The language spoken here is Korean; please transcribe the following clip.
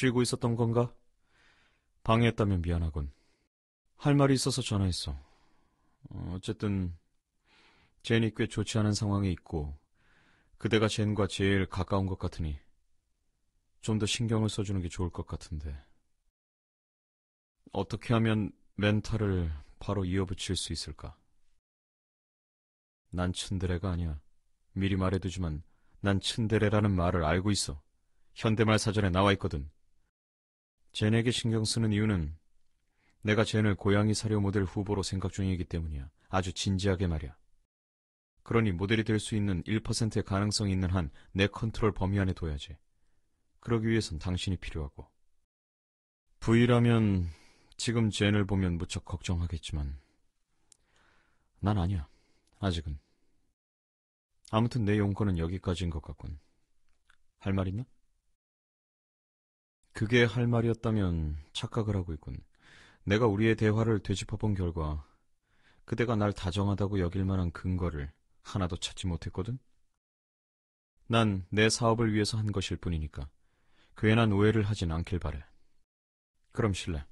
쉬고 있었던 건가? 방해했다면 미안하군. 할 말이 있어서 전화했어. 어쨌든 젠이 꽤 좋지 않은 상황에 있고 그대가 젠과 제일 가까운 것 같으니 좀 더 신경을 써주는 게 좋을 것 같은데 어떻게 하면 멘탈을 바로 이어붙일 수 있을까? 난 츤데레가 아니야. 미리 말해두지만 난 츤데레라는 말을 알고 있어. 현대말 사전에 나와 있거든. 젠에게 신경 쓰는 이유는 내가 젠을 고양이 사료 모델 후보로 생각 중이기 때문이야. 아주 진지하게 말이야. 그러니 모델이 될 수 있는 1%의 가능성이 있는 한 내 컨트롤 범위 안에 둬야지. 그러기 위해선 당신이 필요하고. V라면 지금 젠을 보면 무척 걱정하겠지만 난 아니야. 아직은. 아무튼 내 용건은 여기까지인 것 같군. 할 말 있나? 그게 할 말이었다면 착각을 하고 있군. 내가 우리의 대화를 되짚어본 결과 그대가 날 다정하다고 여길 만한 근거를 하나도 찾지 못했거든. 난 내 사업을 위해서 한 것일 뿐이니까 괜한 오해를 하진 않길 바래. 그럼 실례.